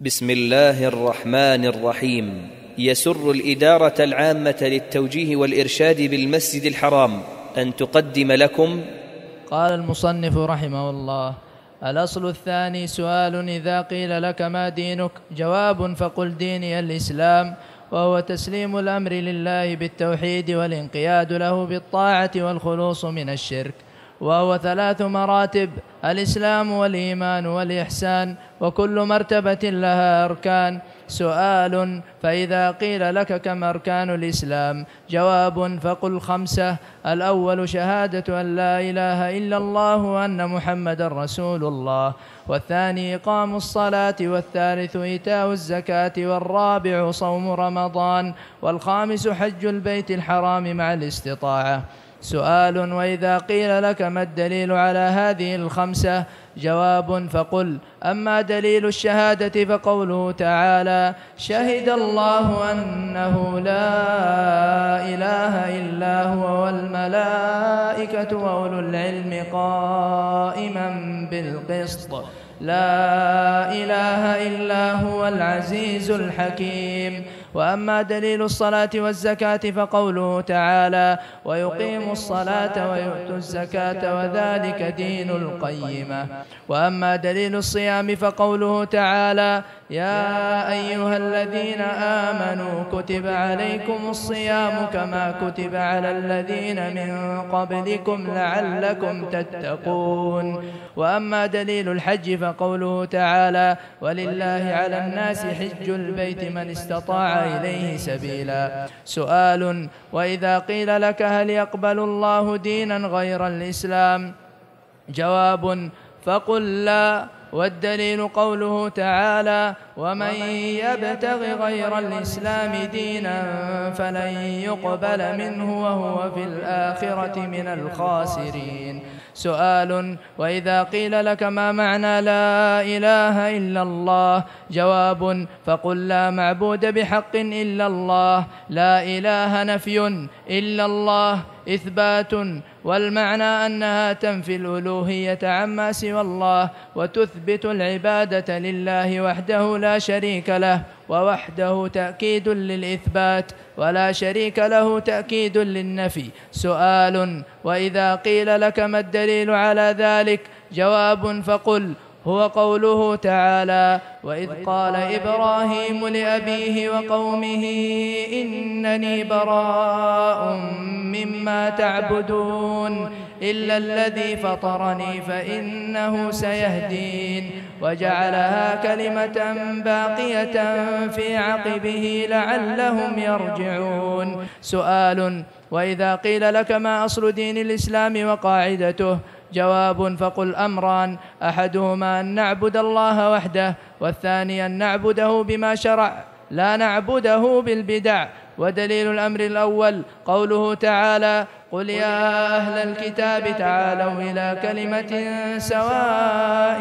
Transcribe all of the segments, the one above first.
بسم الله الرحمن الرحيم يسر الاداره العامه للتوجيه والارشاد بالمسجد الحرام ان تقدم لكم قال المصنف رحمه الله الاصل الثاني سؤال اذا قيل لك ما دينك جواب فقل ديني الاسلام وهو تسليم الامر لله بالتوحيد والانقياد له بالطاعه والخلوص من الشرك وهو ثلاث مراتب الإسلام والإيمان والإحسان وكل مرتبة لها أركان سؤال فإذا قيل لك كم أركان الإسلام جواب فقل خمسة الأول شهادة أن لا إله إلا الله وأن محمد رسول الله والثاني إقام الصلاة والثالث إيتاء الزكاة والرابع صوم رمضان والخامس حج البيت الحرام مع الاستطاعة سؤال وإذا قيل لك ما الدليل على هذه الخمسة جواب فقل أما دليل الشهادة فقوله تعالى شهد الله أنه لا إله إلا هو والملائكة وأولو العلم قائما بالقسط لا إله إلا هو العزيز الحكيم وأما دليل الصلاة والزكاة فقوله تعالى ويقيم الصلاة ويؤتوا الزكاة وذلك دين القيمة وأما دليل الصيام فقوله تعالى يا أيها الذين آمنوا كتب عليكم الصيام كما كتب على الذين من قبلكم لعلكم تتقون وأما دليل الحج فقوله تعالى ولله على الناس حج البيت من استطاع إليه سبيلا سؤال وإذا قيل لك هل يقبل الله دينا غير الإسلام جواب فقل لا والدليل قوله تعالى ومن يبتغ غير الإسلام دينا فلن يقبل منه وهو في الآخرة من الخاسرين سؤال وإذا قيل لك ما معنى لا إله إلا الله جواب فقل لا معبود بحق إلا الله لا إله نفي إلا الله إثبات والمعنى أنها تنفي الألوهية عما سوى الله وتثبت العبادة لله وحده لا شريك له ووحده تأكيد للإثبات ولا شريك له تأكيد للنفي سؤال وإذا قيل لك ما الدليل على ذلك جواب فقل هو قوله تعالى وإذ قال إبراهيم لأبيه وقومه إنني براء مما تعبدون إلا الذي فطرني فإنه سيهدين وجعلها كلمة باقية في عقبه لعلهم يرجعون سؤال وإذا قيل لك ما أصل دين الإسلام وقاعدته جواب فقل أمران أحدهما أن نعبد الله وحده والثاني أن نعبده بما شرع لا نعبده بالبدع ودليل الأمر الأول قوله تعالى قل يا أهل الكتاب تعالوا إلى كلمة سواء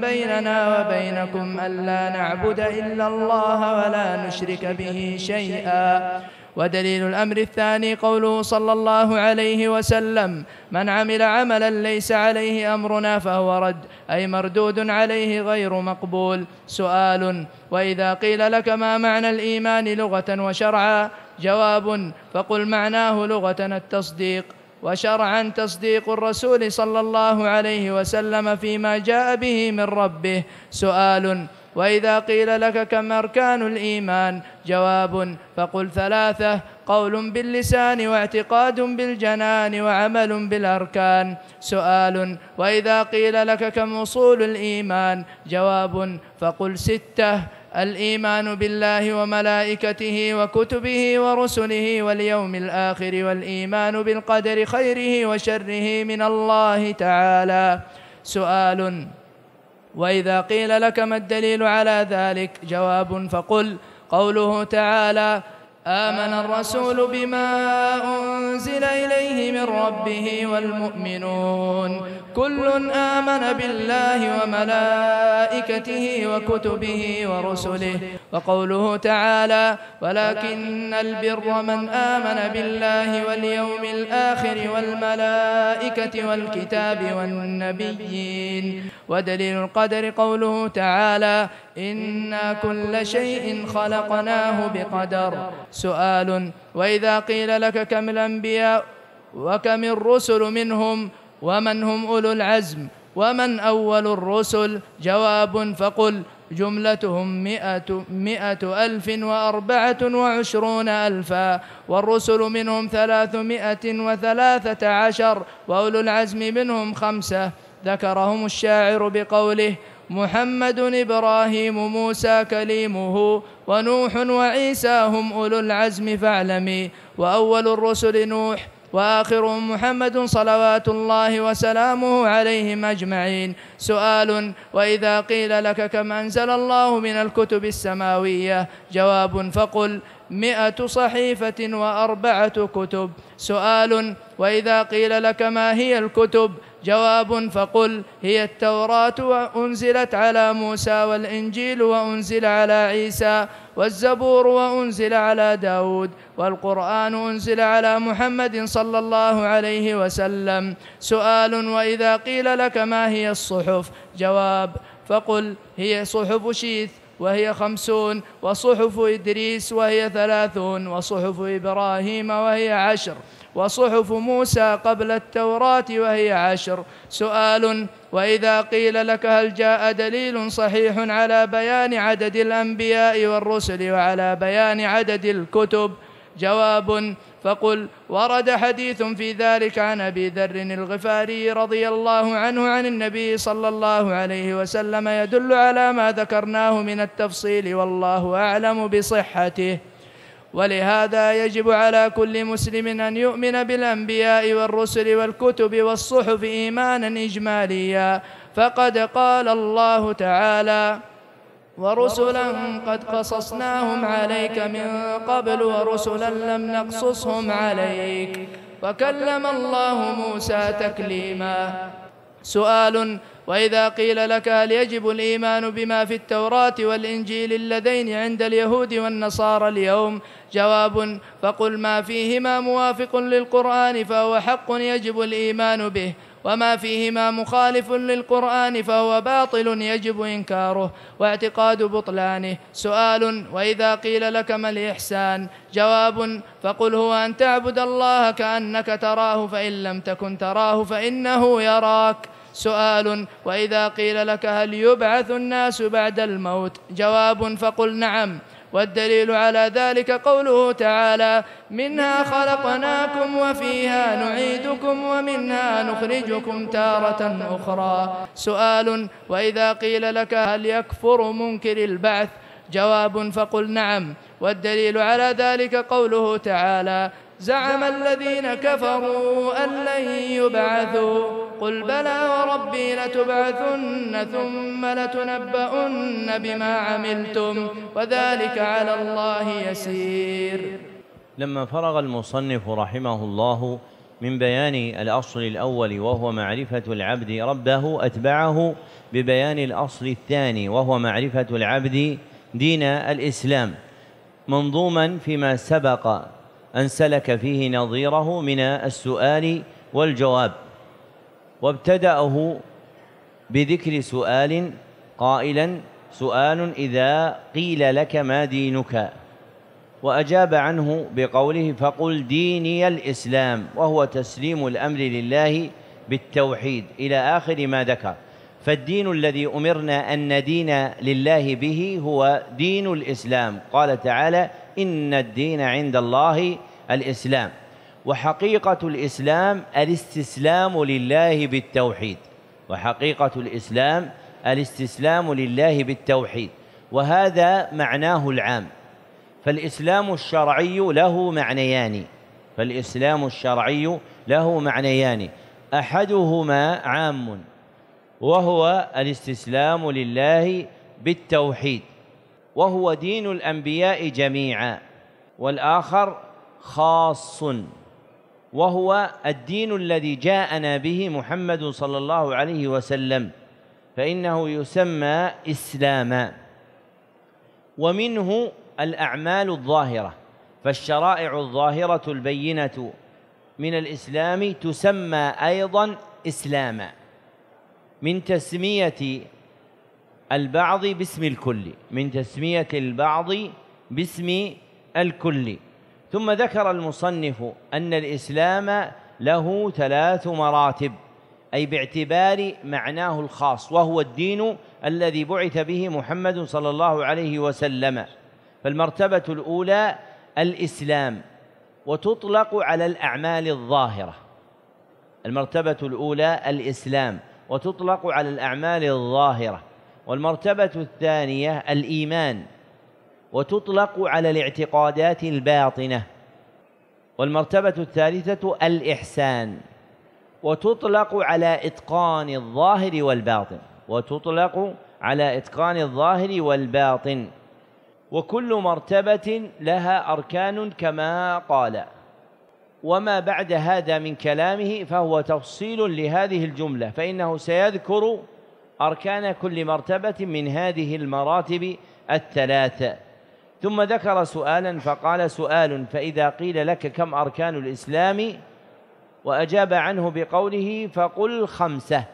بيننا وبينكم ألا نعبد إلا الله ولا نشرك به شيئا ودليل الأمر الثاني قوله صلى الله عليه وسلم من عمل عملا ليس عليه أمرنا فهو رد أي مردود عليه غير مقبول سؤال وإذا قيل لك ما معنى الإيمان لغة وشرعا جواب فقل معناه لغة التصديق وشرعا تصديق الرسول صلى الله عليه وسلم فيما جاء به من ربه سؤال وإذا قيل لك كم أركان الإيمان جواب فقل ثلاثة قول باللسان واعتقاد بالجنان وعمل بالأركان سؤال وإذا قيل لك كم أصول الإيمان جواب فقل ستة الإيمان بالله وملائكته وكتبه ورسله واليوم الآخر والإيمان بالقدر خيره وشره من الله تعالى سؤال وإذا قيل لك ما الدليل على ذلك جواب فقل قوله تعالى آمن الرسول بما أنزل إليه من ربه والمؤمنون كل آمن بالله وملائكته وكتبه ورسله وقوله تعالى ولكن البر من آمن بالله واليوم الآخر والملائكة والكتاب والنبيين ودليل القدر قوله تعالى إنا كل شيء خلقناه بقدر سؤال وإذا قيل لك كم الأنبياء وكم الرسل منهم ومن هم أولو العزم ومن أول الرسل جواب فقل جملتهم مئة, مئة ألف وأربعة وعشرون ألفا والرسل منهم ثلاثمائة وثلاثة عشر وأولو العزم منهم خمسة ذكرهم الشاعر بقوله محمد إبراهيم موسى كليمه ونوح وعيسى هم أولو العزم فاعلمي وأول الرسل نوح وآخرهم محمد صلوات الله وسلامه عليهم أجمعين سؤال وإذا قيل لك كم أنزل الله من الكتب السماوية جواب فقل مئة صحيفة وأربعة كتب سؤال وإذا قيل لك ما هي الكتب جواب فقل هي التوراة وأنزلت على موسى والإنجيل وأنزل على عيسى والزبور وأنزل على داود والقرآن أنزل على محمد صلى الله عليه وسلم سؤال وإذا قيل لك ما هي الصحف جواب فقل هي صحف شيث وهي خمسون وصحف إدريس وهي ثلاثون وصحف إبراهيم وهي عشر وصحف موسى قبل التوراة وهي عشر سؤال وإذا قيل لك هل جاء دليل صحيح على بيان عدد الأنبياء والرسل وعلى بيان عدد الكتب جواب فقل ورد حديث في ذلك عن أبي ذر الغفاري رضي الله عنه عن النبي صلى الله عليه وسلم يدل على ما ذكرناه من التفصيل والله أعلم بصحته ولهذا يجب على كل مسلم أن يؤمن بالأنبياء والرسل والكتب والصحف إيمانا إجماليا فقد قال الله تعالى ورسلا قد قصصناهم عليك من قبل ورسلا لم نقصصهم عليك وكلم الله موسى تكليما سؤال واذا قيل لك هل يجب الايمان بما في التوراه والانجيل اللذين عند اليهود والنصارى اليوم جواب فقل ما فيهما موافق للقران فهو حق يجب الايمان به وما فيهما مخالف للقرآن فهو باطل يجب إنكاره واعتقاد بطلانه سؤال وإذا قيل لك ما الإحسان جواب فقل هو أن تعبد الله كأنك تراه فإن لم تكن تراه فإنه يراك سؤال وإذا قيل لك هل يبعث الناس بعد الموت جواب فقل نعم والدليل على ذلك قوله تعالى منها خلقناكم وفيها نعيدكم ومنها نخرجكم تارة أخرى سؤال وإذا قيل لك هل يكفر منكر البعث جواب فقل نعم والدليل على ذلك قوله تعالى زعم الذين كفروا أن لن يبعثوا قل بلى وربي لتبعثن ثم لتنبؤن بما عملتم وذلك على الله يسير لما فرغ المصنف رحمه الله من بيان الأصل الأول وهو معرفة العبد ربه أتبعه ببيان الأصل الثاني وهو معرفة العبد دين الإسلام منظوما فيما سبق أن سلك فيه نظيره من السؤال والجواب وابتدأه بذكر سؤال قائلا سؤال إذا قيل لك ما دينك وأجاب عنه بقوله فقل ديني الإسلام وهو تسليم الأمر لله بالتوحيد إلى آخر ما ذكر فالدين الذي أمرنا أن ندين لله به هو دين الإسلام قال تعالى إن الدين عند الله الإسلام وحقيقة الإسلام الاستسلام لله بالتوحيد وحقيقة الإسلام الاستسلام لله بالتوحيد وهذا معناه العام فالإسلام الشرعي له معنيان فالإسلام الشرعي له معنيان أحدهما عام وهو الاستسلام لله بالتوحيد وهو دين الانبياء جميعا والاخر خاص وهو الدين الذي جاءنا به محمد صلى الله عليه وسلم فانه يسمى اسلاما ومنه الاعمال الظاهره فالشرائع الظاهره البينه من الاسلام تسمى ايضا اسلاما من تسميه البعض باسم الكل من تسمية البعض باسم الكل ثم ذكر المصنف أن الإسلام له ثلاث مراتب أي باعتبار معناه الخاص وهو الدين الذي بعث به محمد صلى الله عليه وسلم فالمرتبة الأولى الإسلام وتطلق على الأعمال الظاهرة المرتبة الأولى الإسلام وتطلق على الأعمال الظاهرة والمرتبة الثانية الإيمان وتطلق على الاعتقادات الباطنة والمرتبة الثالثة الإحسان وتطلق على إتقان الظاهر والباطن وتطلق على إتقان الظاهر والباطن وكل مرتبة لها أركان كما قال وما بعد هذا من كلامه فهو تفصيل لهذه الجملة فإنه سيذكر أركان كل مرتبة من هذه المراتب الثلاثة ثم ذكر سؤالا فقال سؤال فإذا قيل لك كم أركان الإسلام وأجاب عنه بقوله فقل خمسة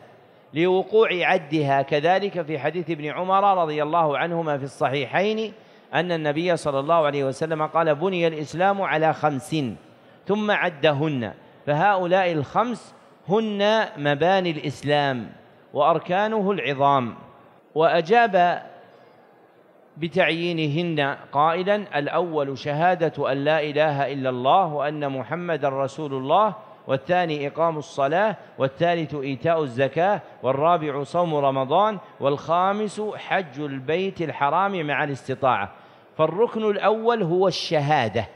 لوقوع عدها كذلك في حديث ابن عمر رضي الله عنهما في الصحيحين أن النبي صلى الله عليه وسلم قال بني الإسلام على خمس ثم عدهن فهؤلاء الخمس هن مباني الإسلام وأركانه العظام وأجاب بتعيينهن قائلا الأول شهادة أن لا إله إلا الله وأن محمدا رسول الله والثاني إقام الصلاة والثالث إيتاء الزكاة والرابع صوم رمضان والخامس حج البيت الحرام مع الاستطاعة فالركن الأول هو الشهادة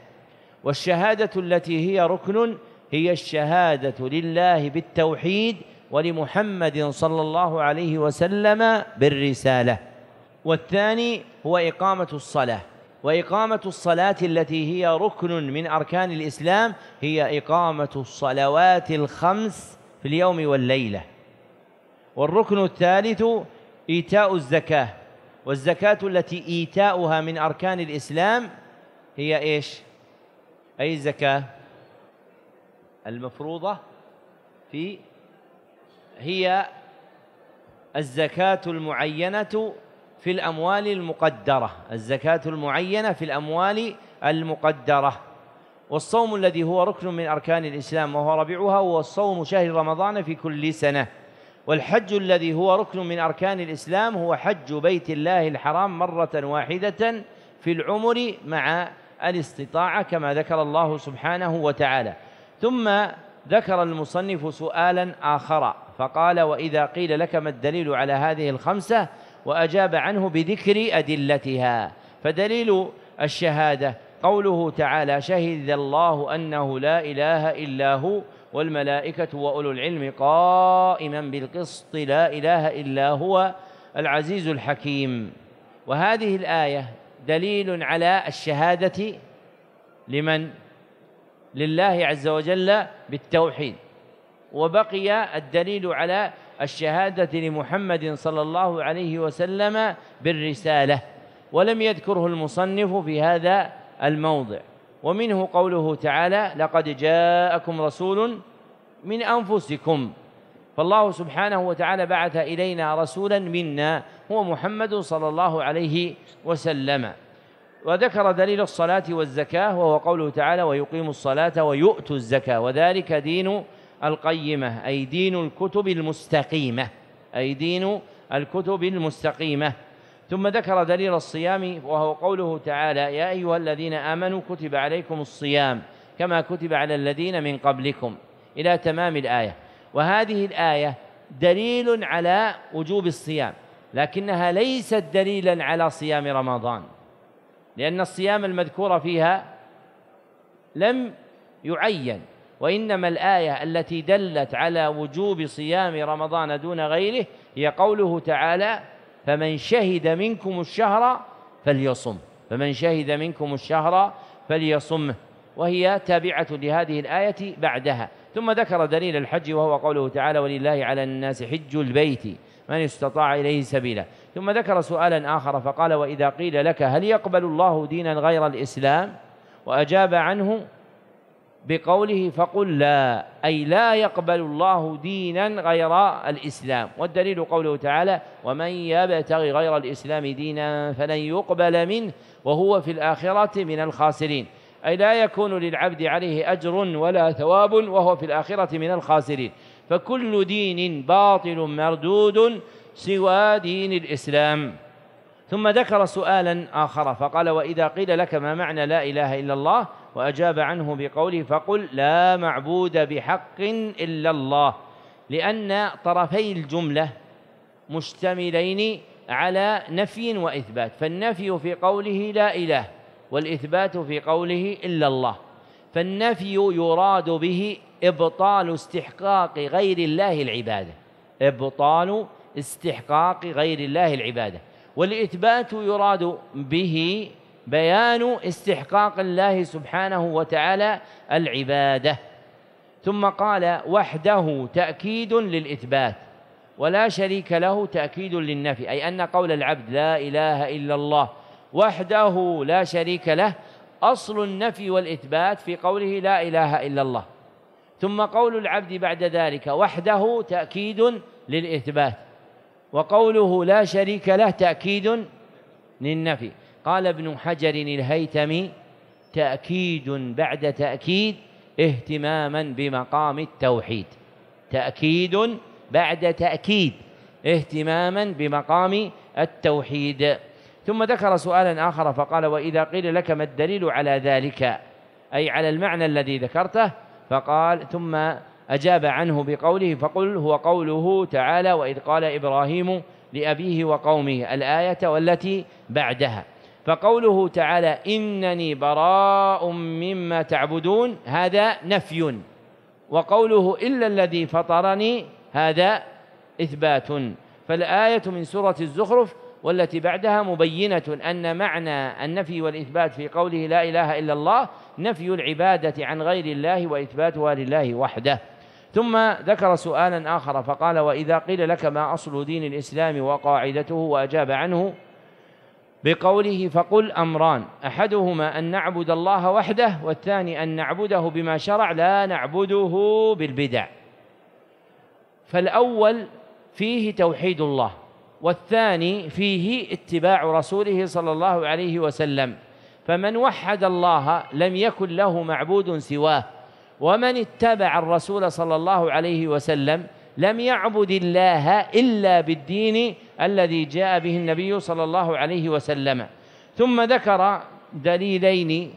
والشهادة التي هي ركن هي الشهادة لله بالتوحيد ولمحمد صلى الله عليه وسلم بالرسالة والثاني هو إقامة الصلاة وإقامة الصلاة التي هي ركن من أركان الإسلام هي إقامة الصلوات الخمس في اليوم والليلة والركن الثالث إيتاء الزكاة والزكاة التي إيتاؤها من أركان الإسلام هي إيش؟ أي زكاة المفروضة في هي الزكاة المعينة في الأموال المقدرة الزكاة المعينة في الأموال المقدرة والصوم الذي هو ركن من أركان الإسلام وهو ربيعها هو صوم شهر رمضان في كل سنة والحج الذي هو ركن من أركان الإسلام هو حج بيت الله الحرام مرة واحدة في العمر مع الاستطاعة كما ذكر الله سبحانه وتعالى ثم ذكر المصنف سؤالا آخر فقال وإذا قيل لك ما الدليل على هذه الخمسة وأجاب عنه بذكر أدلتها فدليل الشهادة قوله تعالى شهد الله أنه لا إله إلا هو والملائكة وأولو العلم قائما بالقسط لا إله إلا هو العزيز الحكيم وهذه الآية دليل على الشهادة لمن؟ لله عز وجل بالتوحيد وبقي الدليل على الشهادة لمحمد صلى الله عليه وسلم بالرسالة ولم يذكره المصنف في هذا الموضع ومنه قوله تعالى لقد جاءكم رسول من أنفسكم فالله سبحانه وتعالى بعث إلينا رسولا منا هو محمد صلى الله عليه وسلم وذكر دليل الصلاة والزكاة وهو قوله تعالى ويقيم الصلاة ويؤتوا الزكاة وذلك دين القيمة أي دين الكتب المستقيمة أي دين الكتب المستقيمة ثم ذكر دليل الصيام وهو قوله تعالى يا أيها الذين آمنوا كتب عليكم الصيام كما كتب على الذين من قبلكم إلى تمام الآية وهذه الآية دليل على وجوب الصيام لكنها ليست دليلا على صيام رمضان لأن الصيام المذكور فيها لم يعين وإنما الآية التي دلت على وجوب صيام رمضان دون غيره هي قوله تعالى فمن شهد منكم الشهر فليصم فمن شهد منكم الشهر فليصمه وهي تابعة لهذه الآية بعدها ثم ذكر دليل الحج وهو قوله تعالى ولله على الناس حج البيت من استطاع إليه سبيلا ثم ذكر سؤالا آخر فقال وإذا قيل لك هل يقبل الله دينا غير الإسلام وأجاب عنه بقوله فقل لا أي لا يقبل الله دينا غير الإسلام والدليل قوله تعالى ومن يبتغي غير الإسلام دينا فلن يقبل منه وهو في الآخرة من الخاسرين أي لا يكون للعبد عليه أجر ولا ثواب وهو في الآخرة من الخاسرين فكل دين باطل مردود سوى دين الإسلام ثم ذكر سؤالا آخر فقال وإذا قيل لك ما معنى لا إله إلا الله وأجاب عنه بقوله فقل لا معبود بحق إلا الله لأن طرفي الجملة مشتملين على نفي وإثبات فالنفي في قوله لا إله والإثبات في قوله إلا الله فالنفي يراد به إبطال استحقاق غير الله العبادة إبطال استحقاق غير الله العبادة والإثبات يراد به بيان استحقاق الله سبحانه وتعالى العبادة ثم قال وحده تأكيد للإثبات ولا شريك له تأكيد للنفي أي أن قول العبد لا إله إلا الله وحده لا شريك له أصل النفي والإثبات في قوله لا إله إلا الله ثم قول العبد بعد ذلك وحده تأكيد للإثبات وقوله لا شريك له تأكيد للنفي قال ابن حجر الهيتمي تأكيد بعد تأكيد اهتماما بمقام التوحيد تأكيد بعد تأكيد اهتماما بمقام التوحيد ثم ذكر سؤالا آخر فقال وإذا قيل لك ما الدليل على ذلك أي على المعنى الذي ذكرته فقال ثم أجاب عنه بقوله فقل هو قوله تعالى وإذ قال إبراهيم لأبيه وقومه الآية والتي بعدها فقوله تعالى إنني براء مما تعبدون هذا نفي وقوله إلا الذي فطرني هذا إثبات فالآية من سورة الزخرف والتي بعدها مبينة أن معنى النفي والإثبات في قوله لا إله إلا الله نفي العبادة عن غير الله وإثباتها لله وحده ثم ذكر سؤالا آخر فقال وإذا قيل لك ما أصل دين الإسلام وقاعدته وأجاب عنه بقوله فقل أمران أحدهما أن نعبد الله وحده والثاني أن نعبده بما شرع لا نعبده بالبدع فالأول فيه توحيد الله والثاني فيه اتباع رسوله صلى الله عليه وسلم فمن وحد الله لم يكن له معبود سواه ومن اتبع الرسول صلى الله عليه وسلم لم يعبد الله إلا بالدين الذي جاء به النبي صلى الله عليه وسلم ثم ذكر دليلين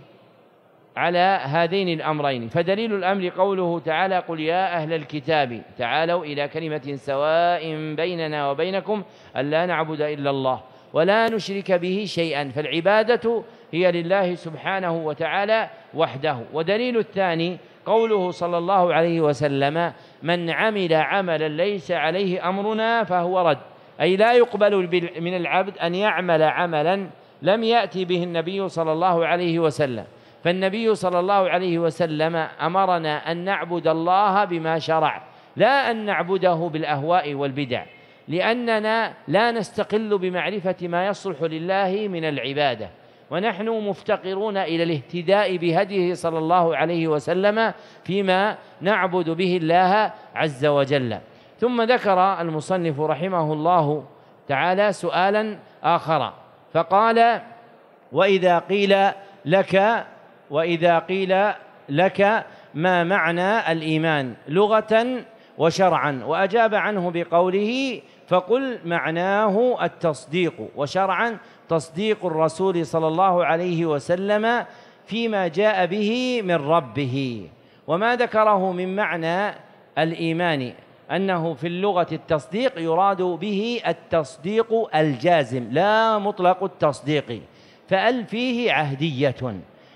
على هذين الأمرين فدليل الأمر قوله تعالى قل يا أهل الكتاب تعالوا إلى كلمة سواء بيننا وبينكم ألا نعبد إلا الله ولا نشرك به شيئا فالعبادة هي لله سبحانه وتعالى وحده ودليل الثاني قوله صلى الله عليه وسلم من عمل عملا ليس عليه أمرنا فهو رد أي لا يقبل من العبد أن يعمل عملا لم يأتي به النبي صلى الله عليه وسلم فالنبي صلى الله عليه وسلم أمرنا أن نعبد الله بما شرع لا أن نعبده بالأهواء والبدع لأننا لا نستقل بمعرفة ما يصلح لله من العبادة ونحن مفتقرون إلى الاهتداء بهديه صلى الله عليه وسلم فيما نعبد به الله عز وجل ثم ذكر المصنف رحمه الله تعالى سؤالا آخر فقال وإذا قيل لك وإذا قيل لك ما معنى الإيمان لغة وشرعا وأجاب عنه بقوله فقل معناه التصديق وشرعا تصديق الرسول صلى الله عليه وسلم فيما جاء به من ربه وما ذكره من معنى الايمان انه في اللغه التصديق يراد به التصديق الجازم لا مطلق التصديق فال فيه عهديه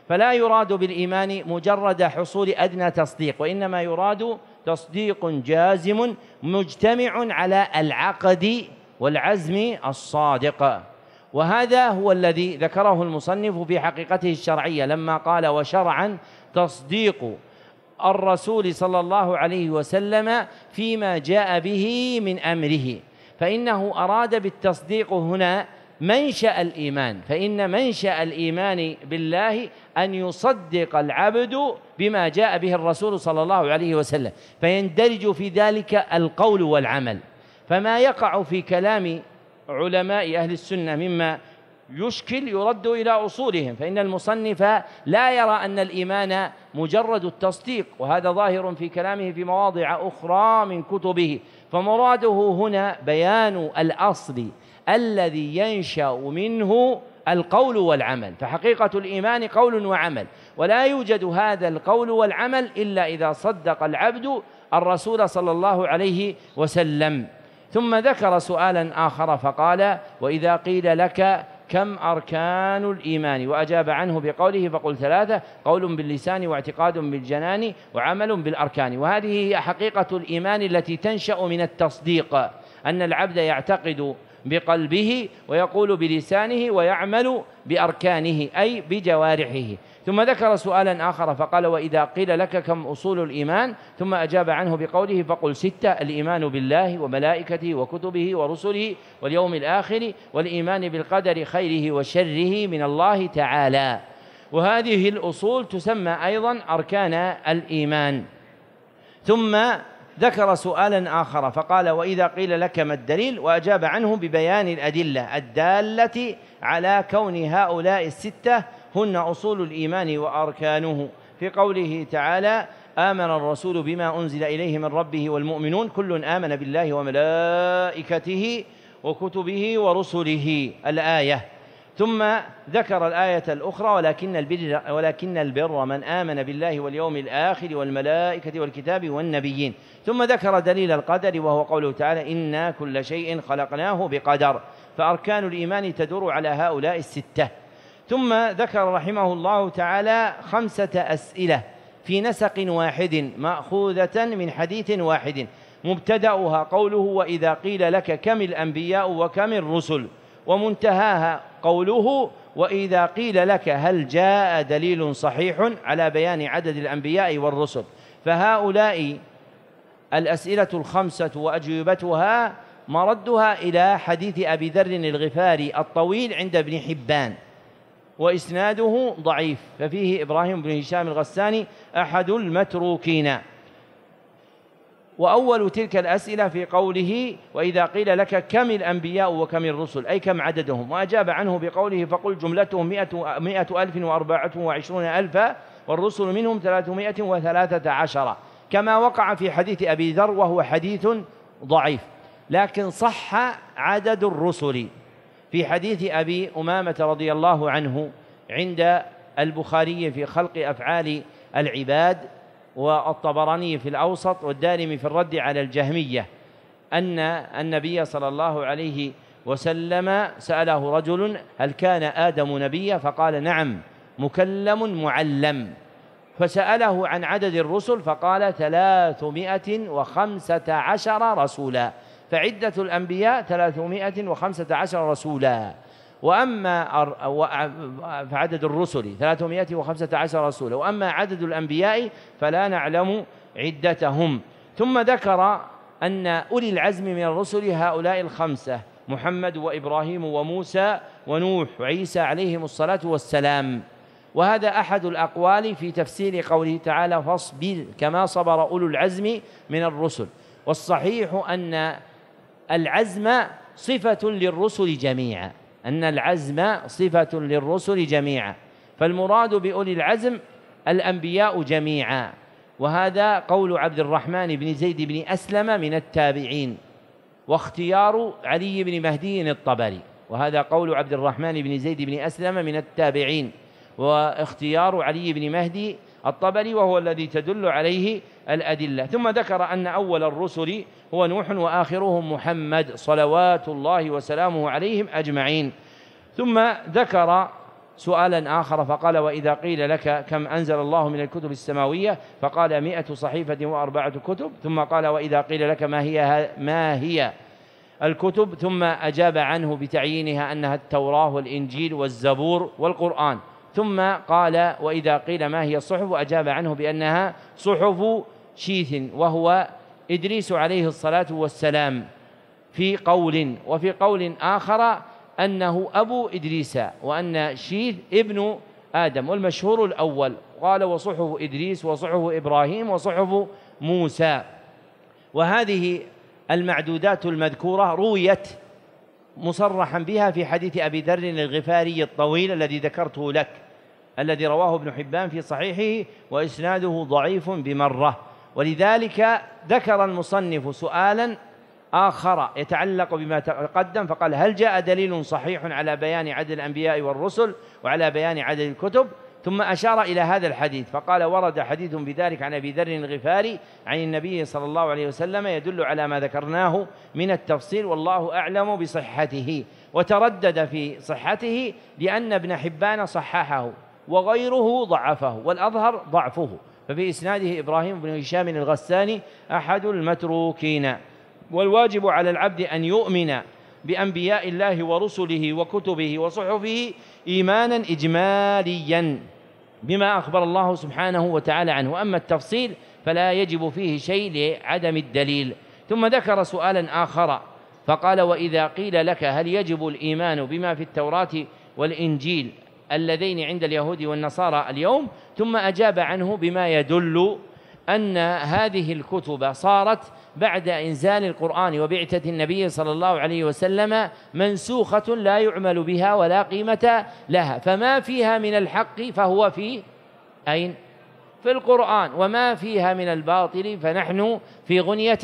فلا يراد بالايمان مجرد حصول ادنى تصديق وانما يراد تصديق جازم مجتمع على العقد والعزم الصادق وهذا هو الذي ذكره المصنف في حقيقته الشرعية لما قال وشرعا تصديق الرسول صلى الله عليه وسلم فيما جاء به من أمره فإنه أراد بالتصديق هنا منشأ الإيمان فإن منشأ الإيمان بالله أن يصدق العبد بما جاء به الرسول صلى الله عليه وسلم فيندرج في ذلك القول والعمل فما يقع في كلام علماء أهل السنة مما يشكل يرد إلى أصولهم فإن المصنف لا يرى أن الإيمان مجرد التصديق وهذا ظاهر في كلامه في مواضع أخرى من كتبه فمراده هنا بيان الأصل الذي ينشأ منه القول والعمل فحقيقة الإيمان قول وعمل ولا يوجد هذا القول والعمل إلا إذا صدق العبد الرسول صلى الله عليه وسلم ثم ذكر سؤالا آخر فقال وإذا قيل لك كم أركان الإيمان وأجاب عنه بقوله فقل ثلاثة قول باللسان واعتقاد بالجنان وعمل بالأركان وهذه هي حقيقة الإيمان التي تنشأ من التصديق أن العبد يعتقد بقلبه ويقول بلسانه ويعمل بأركانه أي بجوارحه ثم ذكر سؤالا آخر فقال وإذا قيل لك كم أصول الإيمان ثم أجاب عنه بقوله فقل ستة الإيمان بالله وملائكته وكتبه ورسله واليوم الآخر والإيمان بالقدر خيره وشره من الله تعالى وهذه الأصول تسمى أيضا أركان الإيمان ثم ذكر سؤالا آخر فقال وإذا قيل لك ما الدليل وأجاب عنه ببيان الأدلة الدالة على كون هؤلاء الستة هن أصول الإيمان وأركانه في قوله تعالى آمن الرسول بما أنزل إليه من ربه والمؤمنون كل آمن بالله وملائكته وكتبه ورسله الآية ثم ذكر الآية الأخرى ولكن البر ولكن البر من آمن بالله واليوم الآخر والملائكة والكتاب والنبيين ثم ذكر دليل القدر وهو قوله تعالى إنا كل شيء خلقناه بقدر فأركان الإيمان تدور على هؤلاء الستة ثم ذكر رحمه الله تعالى خمسة أسئلة في نسق واحد مأخوذة من حديث واحد مبتدأها قوله وإذا قيل لك كم الأنبياء وكم الرسل ومنتهاها قوله وإذا قيل لك هل جاء دليل صحيح على بيان عدد الأنبياء والرسل فهؤلاء الأسئلة الخمسة وأجوبتها مردها إلى حديث أبي ذر الغفاري الطويل عند ابن حبان وإسناده ضعيف ففيه إبراهيم بن هشام الغساني أحد المتروكين وأول تلك الأسئلة في قوله وإذا قيل لك كم الأنبياء وكم الرسل أي كم عددهم وأجاب عنه بقوله فقل جملتهم مئة, مئة ألف وأربعة وعشرون ألفا والرسل منهم ثلاثمائة وثلاثة عشر كما وقع في حديث أبي ذر وهو حديث ضعيف لكن صح عدد الرسل في حديث أبي أمامة رضي الله عنه عند البخاري في خلق أفعال العباد والطبراني في الأوسط والدارمي في الرد على الجهمية أن النبي صلى الله عليه وسلم سأله رجل هل كان آدم نبيا فقال نعم مكلم معلم فسأله عن عدد الرسل فقال ثلاثمائة وخمسة عشر رسولا فعدة الأنبياء 315 رسولا وأما فعدد الرسل 315 رسولا وأما عدد الأنبياء فلا نعلم عدتهم ثم ذكر أن أولي العزم من الرسل هؤلاء الخمسة محمد وإبراهيم وموسى ونوح وعيسى عليهم الصلاة والسلام وهذا أحد الأقوال في تفسير قوله تعالى فاصبر كما صبر أولو العزم من الرسل والصحيح أن العزم صفة للرسل جميعا أن العزم صفة للرسل جميعا فالمراد بأولي العزم الأنبياء جميعا وهذا قول عبد الرحمن بن زيد بن أسلم من التابعين واختيار علي بن مهدي الطبري وهذا قول عبد الرحمن بن زيد بن أسلم من التابعين واختيار علي بن مهدي الطبري وهو الذي تدل عليه الأدلة ثم ذكر أن أول الرسل هو نوح وآخرهم محمد صلوات الله وسلامه عليهم أجمعين ثم ذكر سؤالا آخر فقال وإذا قيل لك كم أنزل الله من الكتب السماوية فقال مئة صحيفة وأربعة كتب ثم قال وإذا قيل لك ما هي ما هي الكتب ثم أجاب عنه بتعيينها أنها التوراة والإنجيل والزبور والقرآن ثم قال وإذا قيل ما هي الصحف أجاب عنه بأنها صحف شيث وهو إدريس عليه الصلاة والسلام في قول وفي قول آخر أنه أبو إدريس وأن شيث ابن آدم والمشهور الأول قال وصحف إدريس وصحف إبراهيم وصحف موسى وهذه المعدودات المذكورة رويت مصرحا بها في حديث أبي ذر الغفاري الطويل الذي ذكرته لك الذي رواه ابن حبان في صحيحه وإسناده ضعيف بمرة ولذلك ذكر المصنف سؤالا آخر يتعلق بما تقدم فقال هل جاء دليل صحيح على بيان عدد الأنبياء والرسل وعلى بيان عدد الكتب ثم أشار إلى هذا الحديث فقال ورد حديث بذلك عن أبي ذر الغفاري عن النبي صلى الله عليه وسلم يدل على ما ذكرناه من التفصيل والله أعلم بصحته وتردد في صحته لأن ابن حبان صححه وغيره ضعفه والأظهر ضعفه ففي إسناده إبراهيم بن هشام الغساني أحد المتروكين والواجب على العبد أن يؤمن بأنبياء الله ورسله وكتبه وصحفه إيمانا إجماليا بما أخبر الله سبحانه وتعالى عنه أما التفصيل فلا يجب فيه شيء لعدم الدليل ثم ذكر سؤالا آخر فقال وإذا قيل لك هل يجب الإيمان بما في التوراة والإنجيل اللذين عند اليهود والنصارى اليوم ثم أجاب عنه بما يدل أن هذه الكتب صارت بعد إنزال القرآن وبعثة النبي صلى الله عليه وسلم منسوخة لا يعمل بها ولا قيمة لها فما فيها من الحق فهو في أين؟ في القرآن وما فيها من الباطل فنحن في غنية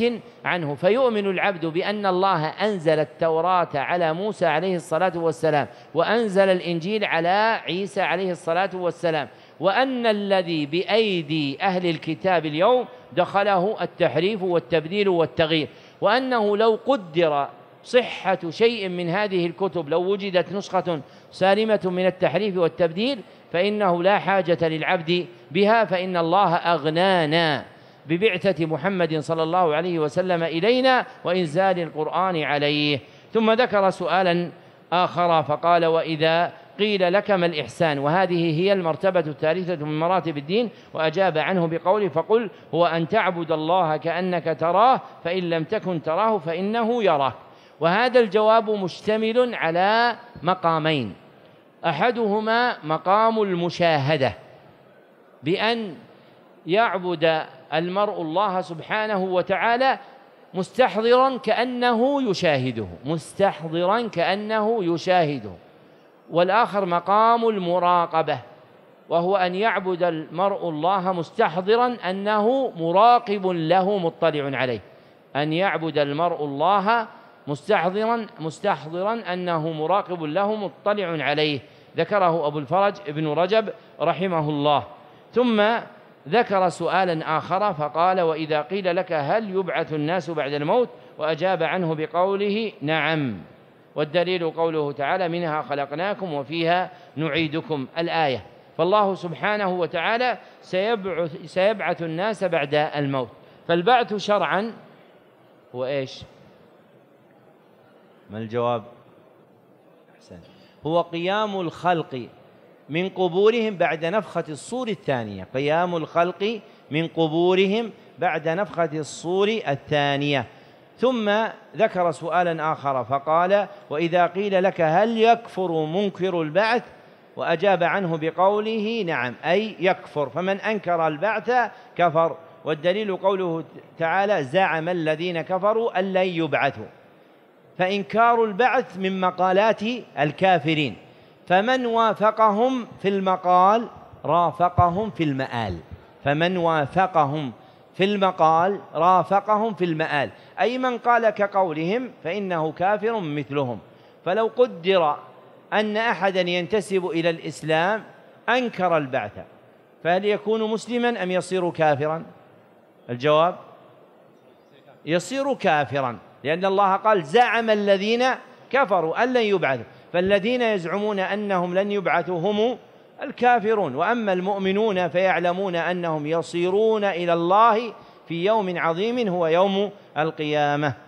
عنه فيؤمن العبد بأن الله أنزل التوراة على موسى عليه الصلاة والسلام وأنزل الإنجيل على عيسى عليه الصلاة والسلام وأن الذي بأيدي أهل الكتاب اليوم دخله التحريف والتبديل والتغيير وأنه لو قدر صحة شيء من هذه الكتب لو وجدت نسخة سالمة من التحريف والتبديل فإنه لا حاجة للعبد بها فإن الله أغنانا ببعثة محمد صلى الله عليه وسلم إلينا وإنزال القرآن عليه ثم ذكر سؤالا آخر فقال وإذا قيل لك ما الإحسان وهذه هي المرتبة الثالثة من مراتب الدين وأجاب عنه بقوله فقل هو أن تعبد الله كأنك تراه فإن لم تكن تراه فإنه يراك وهذا الجواب مشتمل على مقامين أحدهما مقام المشاهدة بأن يعبد المرء الله سبحانه وتعالى مستحضرا كأنه يشاهده مستحضرا كأنه يشاهده والآخر مقام المراقبة وهو أن يعبد المرء الله مستحضرا أنه مراقب له مطلع عليه أن يعبد المرء الله مستحضرا مستحضرا أنه مراقب له مطلع عليه ذكره أبو الفرج ابن رجب رحمه الله ثم ذكر سؤالا آخر فقال وإذا قيل لك هل يبعث الناس بعد الموت وأجاب عنه بقوله نعم والدليل قوله تعالى منها خلقناكم وفيها نعيدكم الآية فالله سبحانه وتعالى سيبعث, سيبعث الناس بعد الموت فالبعث شرعا هو إيش ما الجواب أحسن هو قيام الخلق من قبورهم بعد نفخة الصور الثانية قيام الخلق من قبورهم بعد نفخة الصور الثانية ثم ذكر سؤالا آخر فقال وإذا قيل لك هل يكفر منكر البعث وأجاب عنه بقوله نعم أي يكفر فمن أنكر البعث كفر والدليل قوله تعالى زعم الذين كفروا أن لن يبعثوا فإنكار البعث من مقالات الكافرين فمن وافقهم في المقال رافقهم في المآل فمن وافقهم في المقال رافقهم في المآل أي من قال كقولهم فإنه كافر مثلهم فلو قدر أن أحدا ينتسب إلى الإسلام أنكر البعث فهل يكون مسلما أم يصير كافرا الجواب يصير كافرا لأن الله قال زعم الذين كفروا أن لن يبعثوا فالذين يزعمون أنهم لن يبعثوا هم الكافرون واما المؤمنون فيعلمون انهم يصيرون الى الله في يوم عظيم هو يوم القيامه